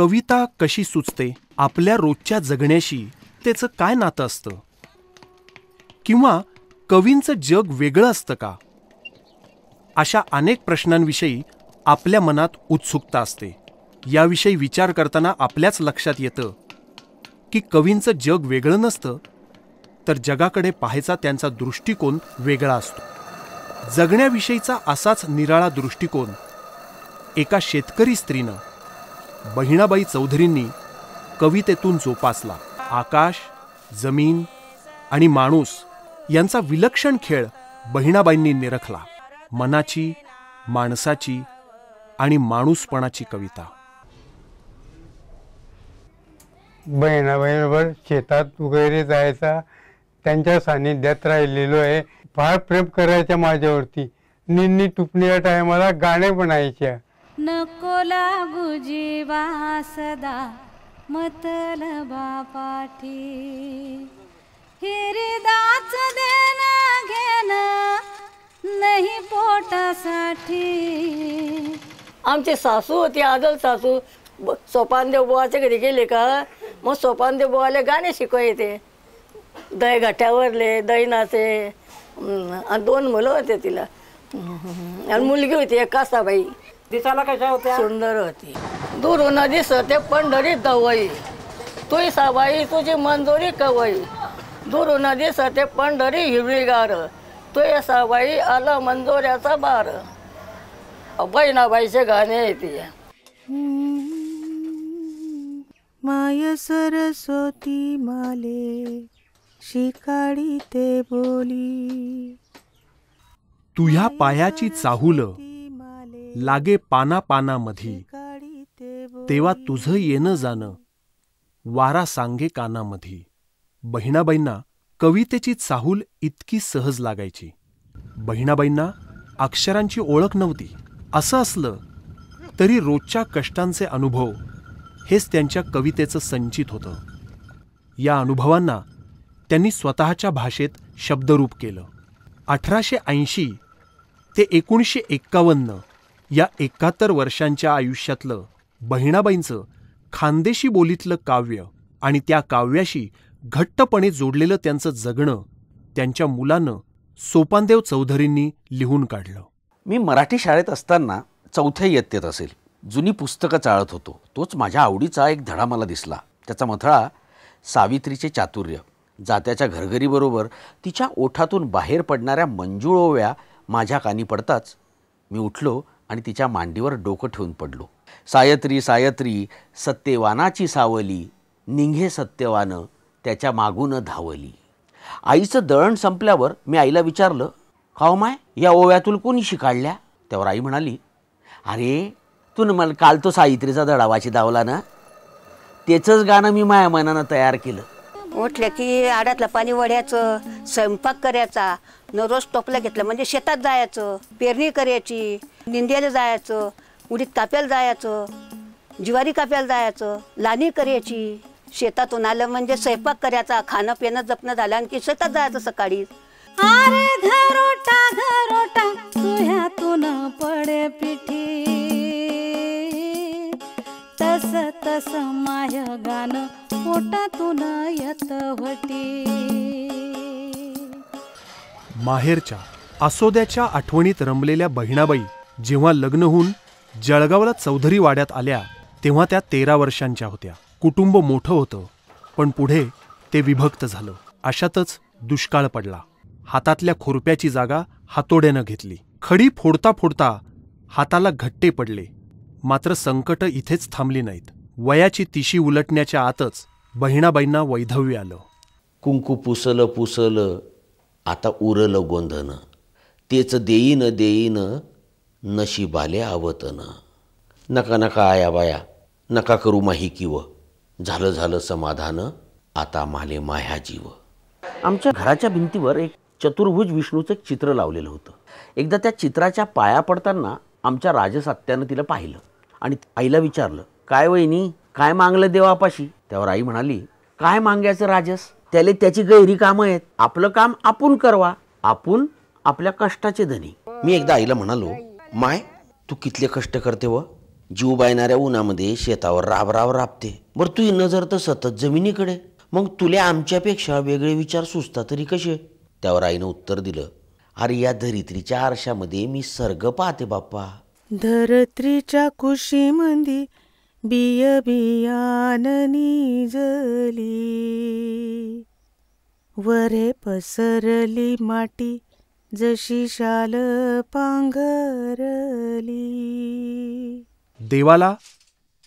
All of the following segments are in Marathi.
कविता कशी सुचते आपल्या रोजच्या जगण्याशी त्याचं काय नातं असतं किंवा कवींचं जग वेगळं असतं का अशा अनेक प्रश्नांविषयी आपल्या मनात उत्सुकता असते याविषयी विचार करताना आपल्याच लक्षात येतं की कवींचं जग वेगळं नसतं तर जगाकडे पाहायचा त्यांचा दृष्टिकोन वेगळा असतो जगण्याविषयीचा असाच निराळा दृष्टिकोन एका शेतकरी स्त्रीनं बहिणाबाई चौधरींनी कवितेतून जोपासला आकाश जमीन आणि माणूस यांचा विलक्षण खेळ बहिणाबाईंनी निरखला मनाची माणसाची आणि माणूसपणाची कविता बहिणाबाईंबरोबर शेतात वगैरे जायचा त्यांच्या सानिध्यात राहिलेलो आहे फार प्रेम करायच्या माझ्यावरती निन्नी टुपण्याच्या टायमाला गाणे बनायच्या नको लागू जीवा सदा मतल बापाठी हिरदाच देणं घेणं नाही पोटासाठी आमचे सासू होते आदल सासू सोपानदेव बुवाच्या घरी गेले का मग सोपानदेव बुवाला गाणे शिकवायचे दय घाट्यावरले दही नाचे आणि दोन मुलं होते तिला आणि मुलगी होती एक कासाबाई दिसायला कशा होत्या सुंदर होती दुरून दिसते पंढरी दवई तुई साबाई तुझी मंजुरी कवई दुरून दिसते पंढरी हिरवीगार तुय साबाई आला मंजोऱ्याचा बार बहिणाबाईचे गाणे येते माय सरस्वती माले शिकाडी ते बोली तुझ्या पायाची चाहुलं लागे पानापानामधी तेव्हा तुझं येणं जाणं वारा सांगे कानामधी बहिणाबाईंना कवितेची चाहूल इतकी सहज लागायची बहिणाबाईंना अक्षरांची ओळख नव्हती असं असलं तरी रोजच्या कष्टांचे अनुभव हेच त्यांच्या कवितेचं संचित होतं या अनुभवांना त्यांनी स्वतःच्या भाषेत शब्दरूप केलं अठराशे ऐंशी ते एकोणीसशे एक्कावन्न या एकाहत्तर वर्षांच्या आयुष्यातलं बहिणाबाईंचं खानदेशी बोलीतलं काव्य आणि त्या काव्याशी घट्टपणे जोडलेलं त्यांचं जगणं त्यांच्या मुलानं सोपानदेव चौधरींनी लिहून काढलं मी मराठी शाळेत असताना चौथ्या इयत्तेत असेल जुनी पुस्तकं चाळत होतो तोच माझ्या आवडीचा एक धडा मला दिसला त्याचा मथळा सावित्रीचे चातुर्य जात्याच्या घरघरीबरोबर तिच्या ओठातून बाहेर पडणाऱ्या मंजुळोव्या माझ्या कानी पडताच मी उठलो आणि तिच्या मांडीवर डोकं ठेवून पडलो सायत्री सायत्री सत्यवानाची सावली निंघे सत्यवान त्याच्या मागून धावली आईचं दळण संपल्यावर मी आईला विचारलं काव माय या ओव्यातून कोणी शिकाडल्या त्यावर आई म्हणाली अरे तू न मला काल तो सायत्रीचा धडा दडावाची धावला ना त्याचंच गाणं मी माया मनानं तयार केलं म्हटलं की आडातलं पाणी वढ्याचं स्वयंपाक करायचा न रोज टोपला घेतलं म्हणजे शेतात जायचं पेरणी करायची निंद्याला जायचं उडीत काप्याला जायचं ज्वारी काप्याला जायचं लानी करायची शेतातून आलं म्हणजे स्वयंपाक करायचा खाणं पिणं जपणं झालं आणखी शेतात जायचं सकाळी अरे घरोटा घरोटा पडे पिठी तस तस येत माहेरच्या आसोद्याच्या आठवणीत रमलेल्या बहिणाबाई जेव्हा लग्न होऊन जळगावला चौधरी वाड्यात आल्या तेव्हा त्या तेरा वर्षांच्या होत्या कुटुंब मोठं होतं पण पुढे ते विभक्त झालं अशातच दुष्काळ पडला हातातल्या खुरप्याची जागा हातोड्यानं घेतली खडी फोडता फोडता हाताला घट्टे पडले मात्र संकट इथेच थांबली नाहीत वयाची तिशी उलटण्याच्या आतच बहिणाबाईंना वैधव्य आलं कुंकू पुसलं पुसलं आता उरलं गोंधन तेच देईन देईन नशिबाले आवतन नका नका आया बाया नका करू माही किव झालं झालं समाधान आता माले माया जीव आमच्या घराच्या भिंतीवर एक चतुर्भुज विष्णूचं एक चित्र लावलेलं होतं एकदा त्या चित्राच्या पाया पडताना आमच्या राजसात्यानं तिला पाहिलं आणि आईला विचारलं काय वहिनी काय मागलं देवापाशी त्यावर आई म्हणाली काय मागायचं राजस त्याला त्याची गैरी कामं आहेत आपलं काम आपण करवा आपण आपल्या कष्टाचे धनी मी एकदा आईला म्हणालो माय तू कितले कष्ट करते व जीव बायणाऱ्या उन्हामध्ये शेतावर राबराव राबते बरं तुझी नजर तर सतत जमिनीकडे मग तुला आमच्यापेक्षा वेगळे विचार सुचता तरी कसे त्यावर आईनं उत्तर दिलं अरे या धरित्रीच्या आरशामध्ये मी सर्ग पाहते बाप्पा धरत्रीच्या मंदी बिय बिया वरे पसरली माटी जशी शाल पांघरली देवाला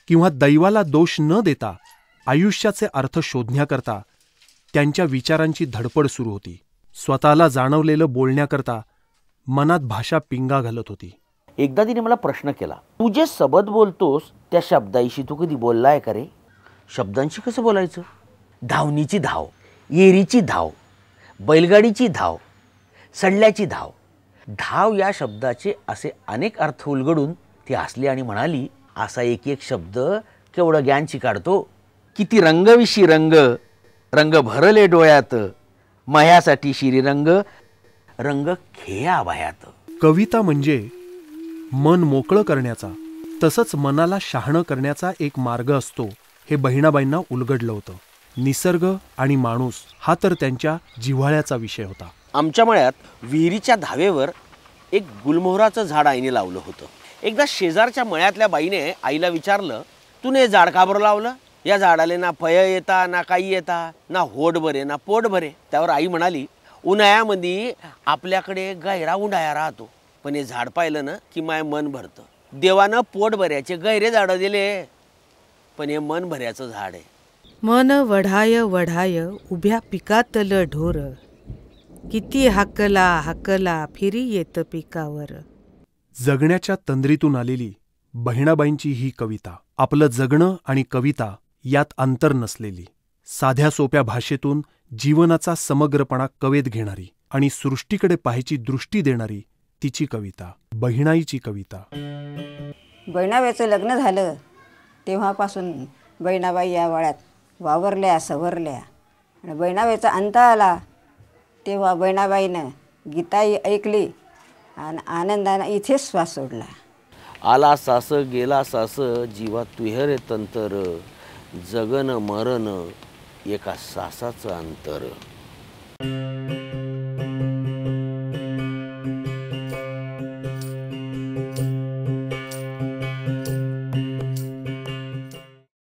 किंवा दैवाला दोष न देता आयुष्याचे अर्थ शोधण्याकरता त्यांच्या विचारांची धडपड सुरू होती स्वतःला जाणवलेलं बोलण्याकरता मनात भाषा पिंगा घालत होती एकदा तिने मला प्रश्न केला तू जे सबद बोलतोस त्या शब्दाशी तू कधी बोललाय का रे शब्दांशी कसं बोलायचं धावणीची धाव येरीची धाव बैलगाडीची धाव सडल्याची धाव धाव या शब्दाचे असे अनेक अर्थ उलगडून ती असली आणि म्हणाली असा एक एक शब्द केवढं ज्ञान काढतो किती रंगविशी रंग रंग भरले डोळ्यात मयासाठी शिरीरंग रंग खेया कविता म्हणजे मन मोकळं करण्याचा तसंच मनाला शहाणं करण्याचा एक मार्ग असतो हे बहिणाबाईंना उलगडलं होतं निसर्ग आणि माणूस हा तर त्यांच्या जिव्हाळ्याचा विषय होता आमच्या मळ्यात विहिरीच्या धावेवर एक गुलमोहराचं झाड आईने लावलं होतं एकदा शेजारच्या मळ्यातल्या बाईने आईला विचारलं तूने हे झाड का बरं लावलं या झाडाला ना फय येता ना काही येता ना होड बरे ना पोट भरे त्यावर आई म्हणाली उन्हाळ्यामध्ये आपल्याकडे गैरा उन्हाळा राहतो पण हे झाड पाहिलं ना की माय मन भरतं देवानं पोट भऱ्याचे गैरे झाडं दिले पण हे मन भऱ्याचं झाड आहे मन वढाय वढाय उभ्या पिकातलं ढोर किती हाकला हाकला फिरी येत पिकावर जगण्याच्या तंद्रीतून आलेली बहिणाबाईंची ही कविता आपलं जगणं आणि कविता यात अंतर नसलेली साध्या सोप्या भाषेतून जीवनाचा समग्रपणा कवेत घेणारी आणि सृष्टीकडे पाहायची दृष्टी देणारी तिची कविता बहिणाईची कविता बहिणाबाईचं लग्न झालं तेव्हापासून बहिणाबाई या वाळ्यात वावरल्या सवरल्या आणि बहिणाबाईचा अंत आला तेव्हा बहिणाबाईनं गीता ऐकली आणि आनंदानं इथे श्वास सोडला आला सास गेला सास जीवा तुहेर तंतर जगन मरण एका सासाचं अंतर